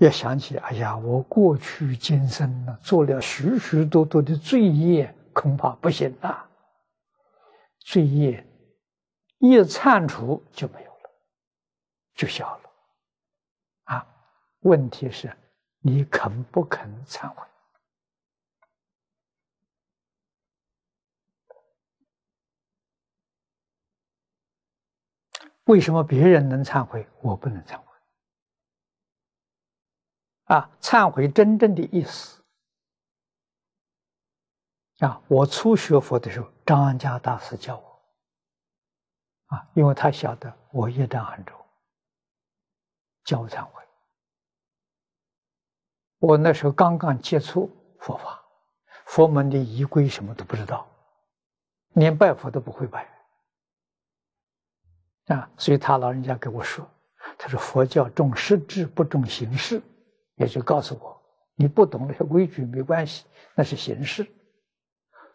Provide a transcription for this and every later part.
也想起，哎呀，我过去今生呢做了许许多多的罪业，恐怕不行呐。罪业一铲除就没有了，就消了。啊，问题是，你肯不肯忏悔？为什么别人能忏悔，我不能忏悔？啊，忏悔真正的意思。啊，我初学佛的时候，张家大师教我。啊，因为他晓得我也在杭州。教忏悔。我那时候刚刚接触佛法，佛门的仪规什么都不知道，连拜佛都不会拜。啊，所以他老人家跟我说，他说佛教重实质，不重形式。也就告诉我，你不懂那些规矩没关系，那是形式，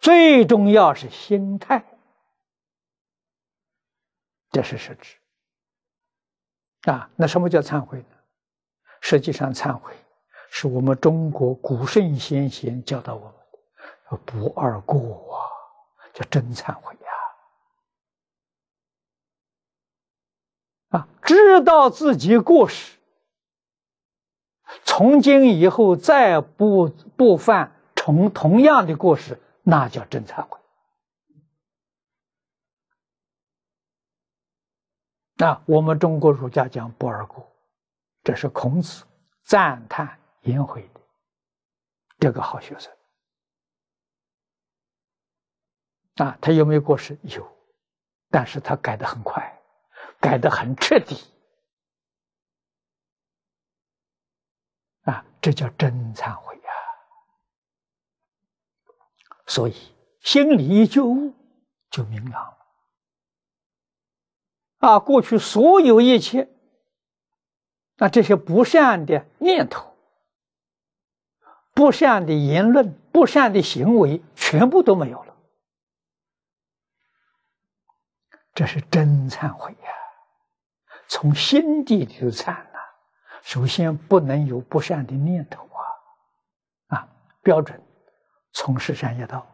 最重要是心态，这是实质。啊，那什么叫忏悔呢？实际上，忏悔是我们中国古圣先贤教导我们的，不贰过啊，叫真忏悔呀，啊，知道自己过失。从今以后再不不犯同同样的过失，那叫真忏悔。那我们中国儒家讲不二故，这是孔子赞叹颜回的这个好学生。啊，他有没有过失？有，但是他改的很快，改的很彻底。啊，这叫真忏悔啊！所以心里一觉悟就明朗了。啊，过去所有一切，那这些不善的念头、不善的言论、不善的行为，全部都没有了。这是真忏悔呀，从心底里头忏。首先，不能有不善的念头啊，啊，标准，从事商业道。